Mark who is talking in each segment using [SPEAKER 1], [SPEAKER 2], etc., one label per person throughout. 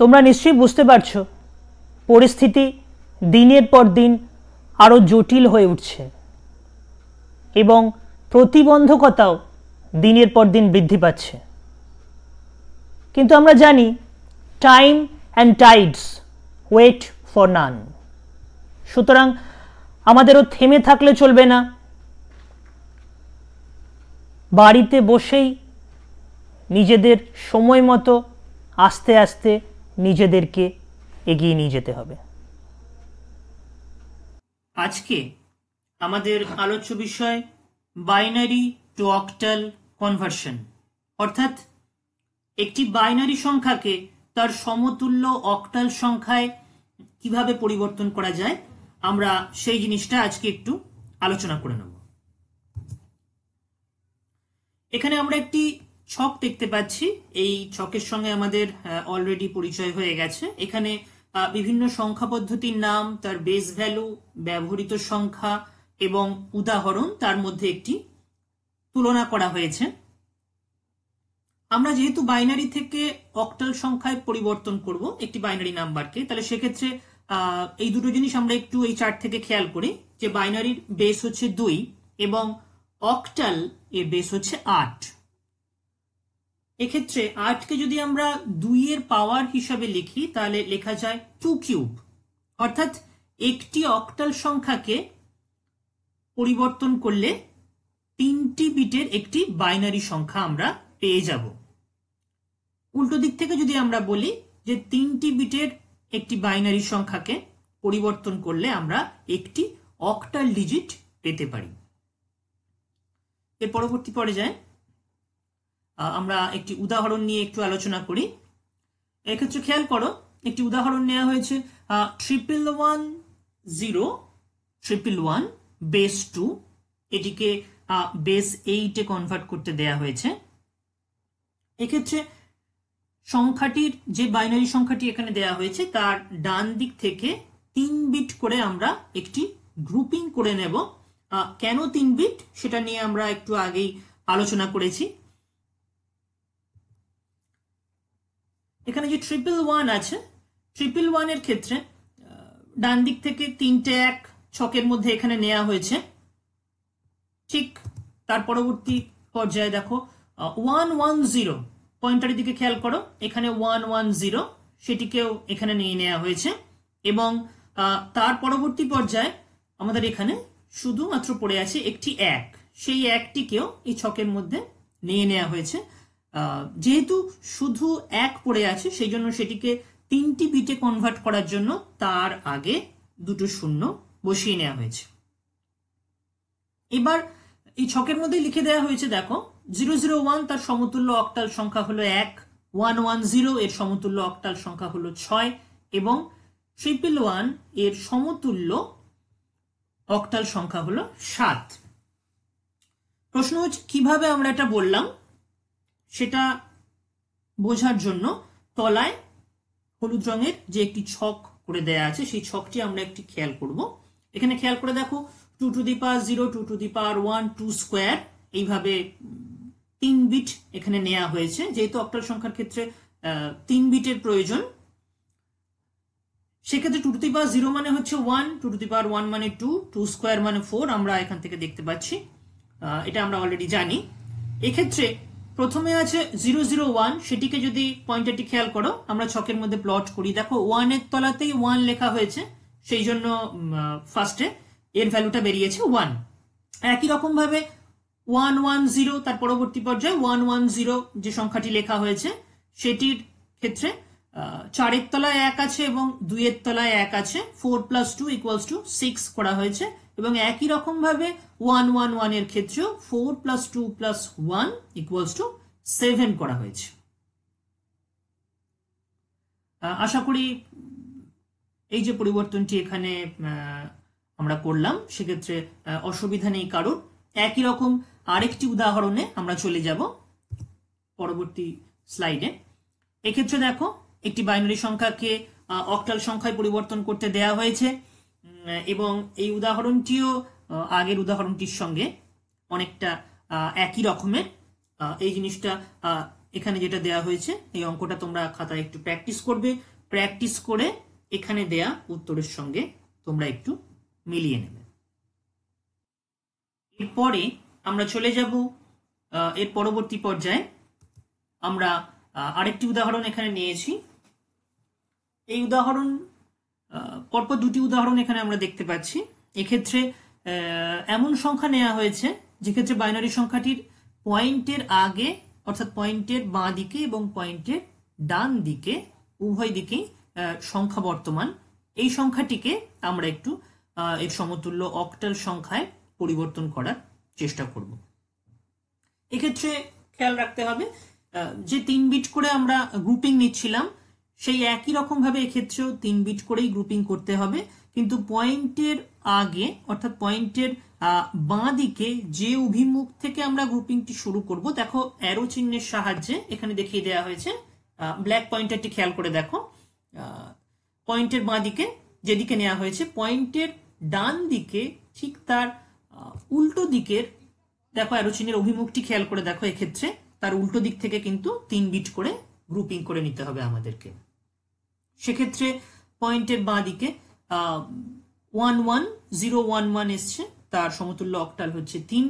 [SPEAKER 1] তোমরা নিশ্চয়ই বুঝতে পারছো পরিস্থিতি দিনের পর দিন আরও জটিল হয়ে উঠছে এবং প্রতিবন্ধকতাও দিনের পর দিন বৃদ্ধি পাচ্ছে কিন্তু আমরা জানি time and tides wait for none সুতরাং আমাদেরও থেমে থাকলে চলবে না বাড়িতে বসেই নিজেদের সময় মতো আস্তে আস্তে নিজেদেরকে এগিয়ে নিয়ে যেতে হবে আজকে আমাদের আলোচ্য বিষয় বাইনারি টু অক্টাল কনভার্সন অর্থাৎ একটি বাইনারি সংখ্যাকে তার সমতুল্য অক্টাল সংখ্যায় কিভাবে পরিবর্তন করা যায় আমরা সেই জিনিসটা আজকে একটু আলোচনা করে নেব এখানে আমরা একটি ছক দেখতে পাচ্ছি এই ছকের সঙ্গে আমাদের অলরেডি পরিচয় হয়ে গেছে এখানে বিভিন্ন সংখ্যা পদ্ধতির নাম তার বেস ভ্যালু ব্যবহৃত সংখ্যা এবং উদাহরণ তার মধ্যে একটি তুলনা করা হয়েছে আমরা যেহেতু বাইনারি থেকে অক্টাল সংখ্যায় পরিবর্তন করব একটি বাইনারি নাম্বারকে তাহলে সেক্ষেত্রে এই দুটো জিনিস আমরা একটু এই চার্ট থেকে খেয়াল করি যে বাইনারির বেস হচ্ছে দুই এবং অক্টাল এর বেস হচ্ছে আট এক্ষেত্রে আটকে যদি আমরা দুইয়ের পাওয়ার হিসাবে লিখি তাহলে লেখা যায় টু কিউব অর্থাৎ একটি অক্টাল সংখ্যাকে পরিবর্তন করলে তিনটি বিটের একটি বাইনারি সংখ্যা আমরা পেয়ে যাব উল্টো দিক থেকে যদি আমরা বলি যে তিনটি বিটের একটি বাইনারি সংখ্যাকে পরিবর্তন করলে আমরা একটি অক্টাল ডিজিট পেতে পারি এর পরবর্তী পর্যায়ে আমরা একটি উদাহরণ নিয়ে একটু আলোচনা করি এক্ষেত্রে খেয়াল করো একটি উদাহরণ নেওয়া হয়েছে triple one zero triple one base two এটিকে বেস এইটে কনভার্ট করতে দেয়া হয়েছে এক্ষেত্রে সংখ্যাটির যে বাইনারি সংখ্যাটি এখানে দেয়া হয়েছে তার ডান দিক থেকে তিন বিট করে আমরা একটি গ্রুপিং করে নেব কেন তিন বিট সেটা নিয়ে আমরা একটু আগেই আলোচনা করেছি এখানে যে ট্রিপল ওয়ান আছে ট্রিপল ওয়ানের ক্ষেত্রে ডান দিক থেকে তিনটে এক ছকের মধ্যে এখানে নেওয়া হয়েছে ঠিক তার পরবর্তী পর্যায়ে দেখো ওয়ান ওয়ান জিরো পয়েন্টারের দিকে খেয়াল করো এখানে ওয়ান ওয়ান জিরো সেটিকেও এখানে নিয়ে নেওয়া হয়েছে এবং তার পরবর্তী পর্যায়ে আমাদের এখানে শুধুমাত্র পড়ে আছে একটি এক সেই একটিকেও এই ছকের মধ্যে নিয়ে নেওয়া হয়েছে যেহেতু শুধু এক পড়ে আছে সেই জন্য সেটিকে তিনটি বিটে কনভার্ট করার জন্য তার আগে দুটো শূন্য বসিয়ে নেওয়া হয়েছে এবার এই ছকের মধ্যে লিখে দেওয়া হয়েছে দেখো জিরো জিরো ওয়ান তার সমতুল্য অক্টাল সংখ্যা হলো এক ওয়ান ওয়ান জিরো এর সমতুল্য অক্টাল সংখ্যা হলো ছয় এবং ট্রিপল ওয়ান এর সমতুল্য অক্টাল সংখ্যা হলো সাত প্রশ্ন হচ্ছে কিভাবে আমরা এটা বললাম সেটা বোঝার জন্য তলায় হলুদ রঙের যে একটি ছক করে দেয়া আছে সেই ছকটি আমরা একটি খেয়াল করব এখানে খেয়াল করে দেখো two to the power zero two to the power one two square এইভাবে তিন বিট এখানে নেওয়া হয়েছে যেহেতু অক্টাল সংখ্যার ক্ষেত্রে তিন বিটের প্রয়োজন সেক্ষেত্রে two to the power zero মানে হচ্ছে one two to the power one মানে টু টু স্কোয়ার মানে ফোর আমরা এখান থেকে দেখতে পাচ্ছি এটা আমরা অলরেডি জানি এক্ষেত্রে প্রথমে আছে জিরো জিরো ওয়ান সেটিকে যদি পয়েন্টারটি খেয়াল করো আমরা ছকের মধ্যে প্লট করি দেখো ওয়ানের তলাতেই ওয়ান লেখা হয়েছে সেই জন্য ফার্স্টে এর ভ্যালুটা বেরিয়েছে ওয়ান একই রকমভাবে ওয়ান ওয়ান জিরো তার পরবর্তী পর্যায়ে ওয়ান ওয়ান জিরো যে সংখ্যাটি লেখা হয়েছে সেটির ক্ষেত্রে চারের তলায় এক আছে এবং দুইয়ের তলায় এক আছে four plus two equals to six করা হয়েছে এবং একই রকম ভাবে ওয়ান ওয়ান এর ক্ষেত্রেও four plus two plus one equals to seven করা হয়েছে আশা করি এই যে পরিবর্তনটি এখানে আমরা করলাম সেক্ষেত্রে অসুবিধা নেই কারোর একই রকম আরেকটি উদাহরণে আমরা চলে যাব পরবর্তী স্লাইডে এক্ষেত্রে দেখো একটি বাইনারি সংখ্যাকে অক্টাল সংখ্যায় পরিবর্তন করতে দেয়া হয়েছে এবং এই উদাহরণটিও আগের উদাহরণটির সঙ্গে অনেকটা একই রকমের এই জিনিসটা এখানে যেটা দেয়া হয়েছে এই অঙ্কটা তোমরা খাতায় একটু প্র্যাকটিস করবে প্র্যাকটিস করে এখানে দেয়া উত্তরের সঙ্গে তোমরা একটু মিলিয়ে নেবে এরপরে আমরা চলে যাব এর পরবর্তী পর্যায়ে আমরা আরেকটি উদাহরণ এখানে নিয়েছি এই উদাহরণ পরপর দুটি উদাহরণ এখানে আমরা দেখতে পাচ্ছি এক্ষেত্রে এমন সংখ্যা নেওয়া হয়েছে যেক্ষেত্রে বাইনারি সংখ্যাটির পয়েন্টের আগে অর্থাৎ পয়েন্টের বাঁ দিকে এবং পয়েন্টের ডান দিকে উভয় দিকেই সংখ্যা বর্তমান এই সংখ্যাটিকে আমরা একটু এর সমতুল্য অক্টাল সংখ্যায় পরিবর্তন করার চেষ্টা করব এক্ষেত্রে খেয়াল রাখতে হবে যে তিন বিট করে আমরা গ্রুপিং নিচ্ছিলাম সেই একই রকমভাবে এক্ষেত্রেও তিন বিট করেই গ্রুপিং করতে হবে কিন্তু পয়েন্টের আগে অর্থাৎ পয়েন্টের বাঁ দিকে যে অভিমুখ থেকে আমরা গ্রুপিংটি শুরু করব দেখো অ্যারো চিহ্নের সাহায্যে এখানে দেখিয়ে দেওয়া হয়েছে ব্ল্যাক পয়েন্টারটি খেয়াল করে দেখো পয়েন্টের বাঁ দিকে যেদিকে নেওয়া হয়েছে পয়েন্টের ডান দিকে ঠিক তার উল্টো দিকের দেখো অ্যারো চিহ্নের অভিমুখটি খেয়াল করে দেখো এক্ষেত্রে তার উল্টো দিক থেকে কিন্তু তিন বিট করে গ্রুপিং করে নিতে হবে আমাদেরকে সেক্ষেত্রে পয়েন্টের বাঁ দিকে one one zero one one এসছে তার সমতুল্য অক্টাল হচ্ছে তিন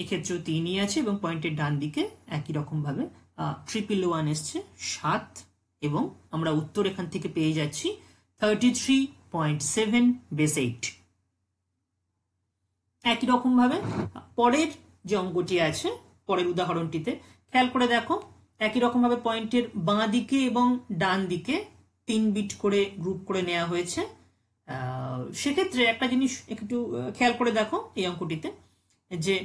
[SPEAKER 1] এক্ষেত্রেও তিনই আছে এবং পয়েন্টের ডান দিকে একই রকমভাবে ট্রিপল ওয়ান এসছে সাত এবং আমরা উত্তর এখান থেকে পেয়ে যাচ্ছি thirty three point seven base eight একই রকমভাবে পরের যে অঙ্কটি আছে পরের উদাহরণটিতে খেয়াল করে দেখো একই রকমভাবে পয়েন্টের বাঁ দিকে এবং ডান দিকে তিন বিট করে গ্রুপ করে নেওয়া হয়েছে সেক্ষেত্রে একটা জিনিস একটু খেয়াল করে দেখো এই অঙ্কটিতে যে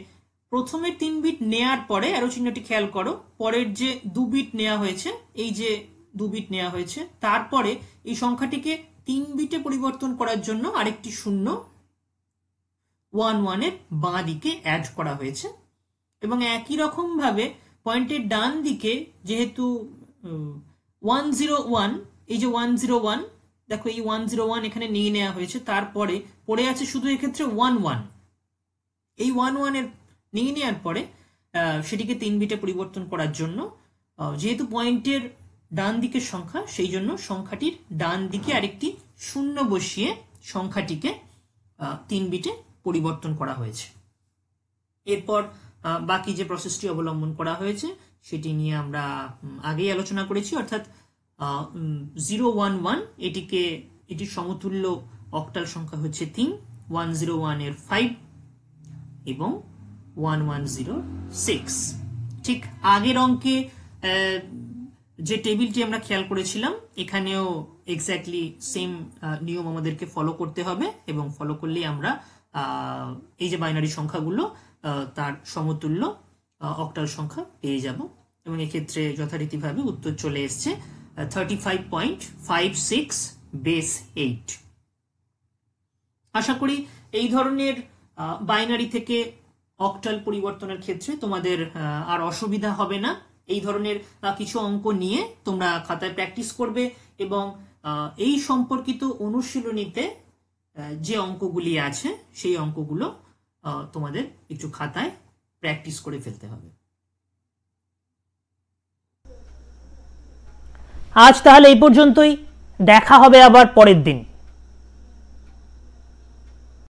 [SPEAKER 1] প্রথমে তিন বিট নেয়ার পরে আরো চিহ্নটি খেয়াল করো পরের যে দু বিট নেওয়া হয়েছে এই যে দু বিট নেওয়া হয়েছে তারপরে এই সংখ্যাটিকে তিন বিটে পরিবর্তন করার জন্য আরেকটি শূন্য ওয়ান ওয়ানের বাঁ দিকে অ্যাড করা হয়েছে এবং একই রকমভাবে ভাবে পয়েন্টের ডান দিকে যেহেতু ওয়ান জিরো ওয়ান এই যে ওয়ান জিরো ওয়ান দেখো এই ওয়ান জিরো ওয়ান এখানে নিয়ে নেওয়া হয়েছে তারপরে পড়ে আছে শুধু এক্ষেত্রে ওয়ান ওয়ান এই ওয়ান ওয়ানের নিয়ে নেওয়ার পরে সেটিকে তিন বিটে পরিবর্তন করার জন্য যেহেতু পয়েন্টের ডান দিকের সংখ্যা সেই জন্য সংখ্যাটির ডান দিকে আরেকটি শূন্য বসিয়ে সংখ্যাটিকে তিন বিটে পরিবর্তন করা হয়েছে এরপর বাকি যে প্রসেসটি অবলম্বন করা হয়েছে সেটি নিয়ে আমরা আগেই আলোচনা করেছি অর্থাৎ জিরো ওয়ান ওয়ান এটিকে এটির সমতুল্য অক্টাল সংখ্যা হচ্ছে তিন ওয়ান জিরো ওয়ান এর ফাইভ এবং ওয়ান ওয়ান জিরো সিক্স ঠিক আগের অঙ্কে যে টেবিলটি আমরা খেয়াল করেছিলাম এখানেও এক্স্যাক্টলি সেম নিয়ম আমাদেরকে ফলো করতে হবে এবং ফলো করলেই আমরা এই যে বাইনারি সংখ্যাগুলো তার সমতুল্য অক্টাল সংখ্যা পেয়ে যাব এবং এক্ষেত্রে যথারীতিভাবে উত্তর চলে এসছে thirty five point five six base eight আশা করি এই ধরনের বাইনারি থেকে অক্টাল পরিবর্তনের ক্ষেত্রে তোমাদের আর অসুবিধা হবে না এই ধরনের কিছু অঙ্ক নিয়ে তোমরা খাতায় প্র্যাকটিস করবে এবং এই সম্পর্কিত অনুশীলনীতে যে অঙ্কগুলি আছে সেই অঙ্কগুলো তোমাদের একটু খাতায় প্র্যাকটিস করে ফেলতে হবে আজ তাহলে এই পর্যন্তই দেখা হবে আবার পরের দিন